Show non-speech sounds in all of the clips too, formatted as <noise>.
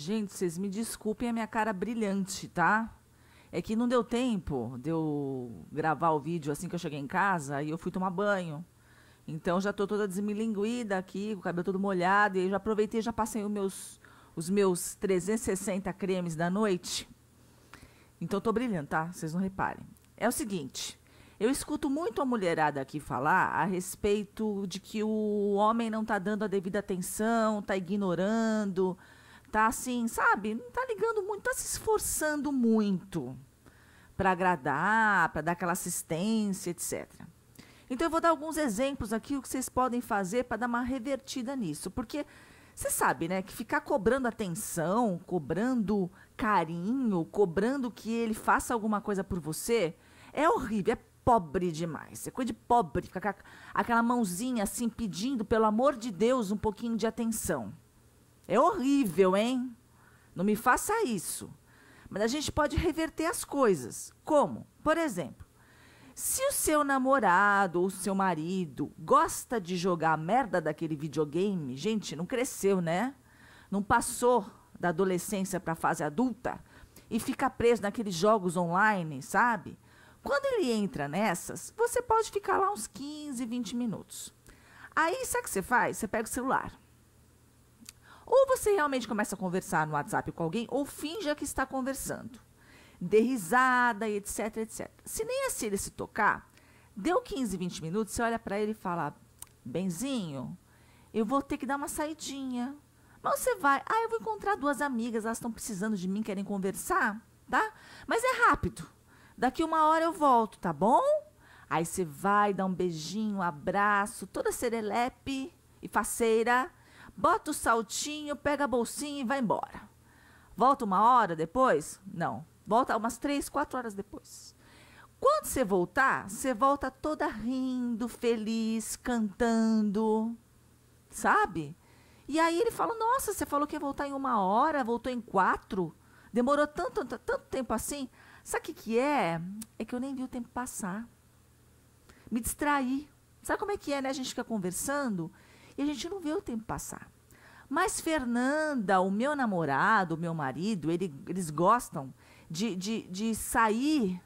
Gente, vocês me desculpem a minha cara brilhante, tá? É que não deu tempo de eu gravar o vídeo assim que eu cheguei em casa e eu fui tomar banho. Então já tô toda desmilinguida aqui, com o cabelo todo molhado, e eu já aproveitei já passei os meus, os meus 360 cremes da noite. Então tô brilhando, tá? Vocês não reparem. É o seguinte, eu escuto muito a mulherada aqui falar a respeito de que o homem não tá dando a devida atenção, tá ignorando, Tá assim, sabe? Não tá ligando muito, tá se esforçando muito para agradar, para dar aquela assistência, etc. Então eu vou dar alguns exemplos aqui o que vocês podem fazer para dar uma revertida nisso, porque você sabe, né, que ficar cobrando atenção, cobrando carinho, cobrando que ele faça alguma coisa por você, é horrível, é pobre demais. É coisa de pobre, ficar aquela mãozinha assim pedindo, pelo amor de Deus, um pouquinho de atenção. É horrível, hein? Não me faça isso. Mas a gente pode reverter as coisas. Como? Por exemplo, se o seu namorado ou seu marido gosta de jogar a merda daquele videogame, gente, não cresceu, né? Não passou da adolescência para a fase adulta e fica preso naqueles jogos online, sabe? Quando ele entra nessas, você pode ficar lá uns 15, 20 minutos. Aí, sabe o que você faz? Você pega o celular você realmente começa a conversar no WhatsApp com alguém, ou finja que está conversando. Dê risada, etc, etc. Se nem assim ele se tocar, deu 15, 20 minutos, você olha para ele e fala: Benzinho, eu vou ter que dar uma saidinha. Mas você vai, ah, eu vou encontrar duas amigas, elas estão precisando de mim, querem conversar, tá? Mas é rápido. Daqui uma hora eu volto, tá bom? Aí você vai, dá um beijinho, um abraço, toda serelepe e faceira bota o saltinho, pega a bolsinha e vai embora. Volta uma hora depois? Não. Volta umas três, quatro horas depois. Quando você voltar, você volta toda rindo, feliz, cantando, sabe? E aí ele fala: Nossa, você falou que ia voltar em uma hora, voltou em quatro. Demorou tanto, tanto, tanto tempo assim. Sabe o que, que é? É que eu nem vi o tempo passar. Me distraí. Sabe como é que é, né? A gente fica conversando e a gente não vê o tempo passar. Mas Fernanda, o meu namorado, o meu marido, ele, eles gostam de, de, de sair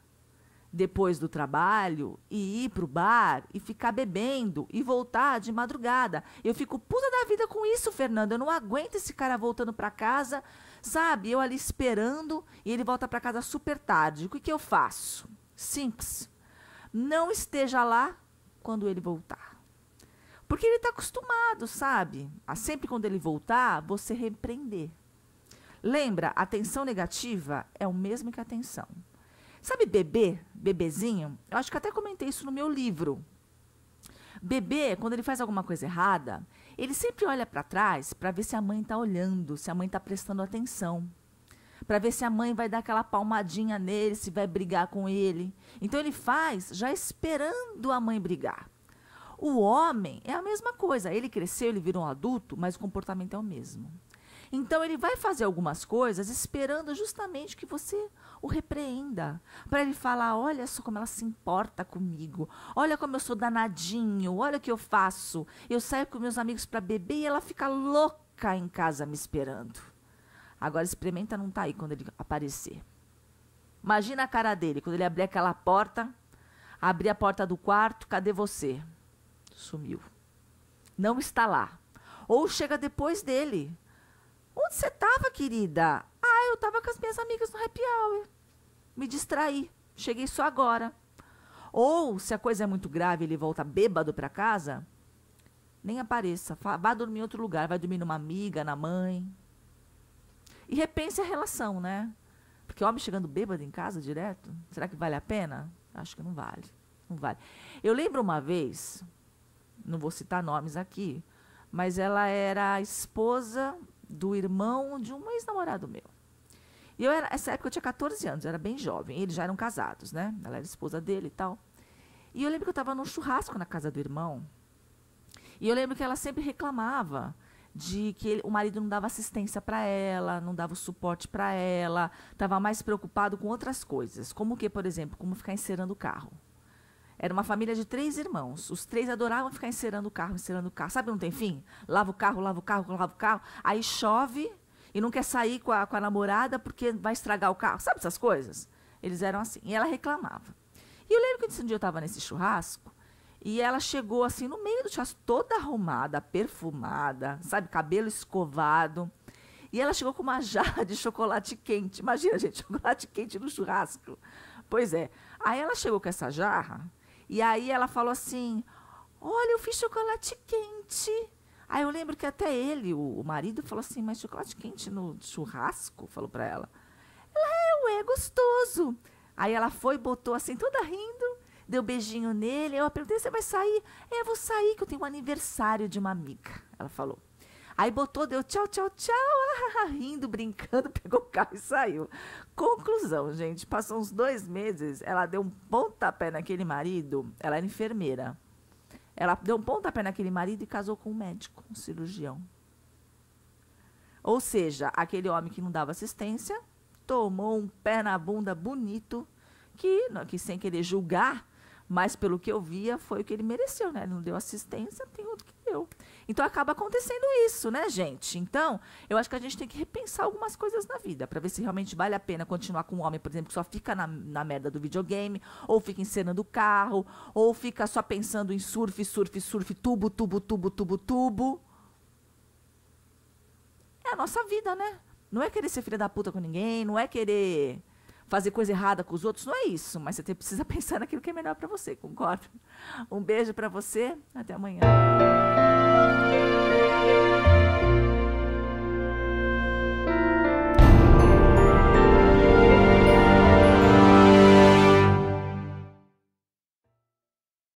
depois do trabalho e ir pro bar e ficar bebendo e voltar de madrugada. Eu fico puta da vida com isso, Fernanda. Eu não aguento esse cara voltando para casa, sabe? Eu ali esperando e ele volta para casa super tarde. O que eu faço? Simples. Não esteja lá quando ele voltar. Porque ele está acostumado, sabe? A sempre quando ele voltar, você repreender. Lembra, Atenção negativa é o mesmo que atenção. Sabe bebê, bebezinho? Eu acho que até comentei isso no meu livro. Bebê, quando ele faz alguma coisa errada, ele sempre olha para trás para ver se a mãe está olhando, se a mãe está prestando atenção. Para ver se a mãe vai dar aquela palmadinha nele, se vai brigar com ele. Então ele faz já esperando a mãe brigar. O homem é a mesma coisa. Ele cresceu, ele virou um adulto, mas o comportamento é o mesmo. Então ele vai fazer algumas coisas esperando justamente que você o repreenda, para ele falar: "Olha só como ela se importa comigo. Olha como eu sou danadinho. Olha o que eu faço. Eu saio com meus amigos para beber e ela fica louca em casa me esperando." Agora experimenta não tá aí quando ele aparecer. Imagina a cara dele quando ele abrir aquela porta, abrir a porta do quarto, cadê você? Sumiu. Não está lá. Ou chega depois dele. Onde você estava, querida? Ah, eu estava com as minhas amigas no happy hour. Me distraí. Cheguei só agora. Ou, se a coisa é muito grave, ele volta bêbado para casa, nem apareça. Vá dormir em outro lugar. Vai dormir numa amiga, na mãe. E repense a relação, né? Porque homem chegando bêbado em casa direto, será que vale a pena? Acho que não vale. Não vale. Eu lembro uma vez, não vou citar nomes aqui, mas ela era a esposa do irmão de um ex-namorado meu. E eu era, essa época eu tinha 14 anos, eu era bem jovem, eles já eram casados, né? Ela era esposa dele e tal. E eu lembro que eu estava num churrasco na casa do irmão. E eu lembro que ela sempre reclamava de que ele, o marido não dava assistência para ela, não dava suporte para ela, estava mais preocupado com outras coisas, como que, por exemplo, como ficar encerando o carro. Era uma família de três irmãos. Os três adoravam ficar encerando o carro, encerando o carro. Sabe, não tem fim? Lava o carro, lava o carro, lava o carro. Aí chove e não quer sair com a, com a namorada porque vai estragar o carro. Sabe essas coisas? Eles eram assim. E ela reclamava. E eu lembro que um dia eu estava nesse churrasco e ela chegou assim no meio do churrasco, toda arrumada, perfumada, sabe, cabelo escovado. E ela chegou com uma <laughs> jarra de chocolate quente. Imagina, gente, <laughs> chocolate quente no churrasco. Pois é. Aí ela chegou com essa jarra e aí ela falou assim: Olha, eu fiz chocolate quente. Aí eu lembro que até ele, o, o marido, falou assim: Mas chocolate quente no churrasco? Falou para ela. Ela é, ué, é gostoso. Aí ela foi, botou assim, toda rindo, deu beijinho nele. Eu perguntei: Você vai sair? É, vou sair, que eu tenho um aniversário de uma amiga. Ela falou. Aí botou, deu tchau, tchau, tchau, <laughs> ah, rindo, brincando, <laughs> pegou o carro e saiu. Conclusão, gente, passou uns dois meses, ela deu um pontapé naquele marido, ela era enfermeira. Ela deu um pontapé naquele marido e casou com um médico, um cirurgião. Ou seja, aquele homem que não dava assistência tomou um pé na bunda bonito, que, que sem querer julgar, mas pelo que eu via, foi o que ele mereceu, né? Ele não deu assistência, tem outro que então acaba acontecendo isso, né, gente? Então, eu acho que a gente tem que repensar algumas coisas na vida para ver se realmente vale a pena continuar com um homem, por exemplo, que só fica na, na merda do videogame, ou fica encenando o carro, ou fica só pensando em surf, surf, surf, tubo, tubo, tubo, tubo, tubo. É a nossa vida, né? Não é querer ser filha da puta com ninguém, não é querer fazer coisa errada com os outros, não é isso, mas você precisa <laughs> pensar naquilo que é melhor para você, concordo. Um beijo para você, até amanhã.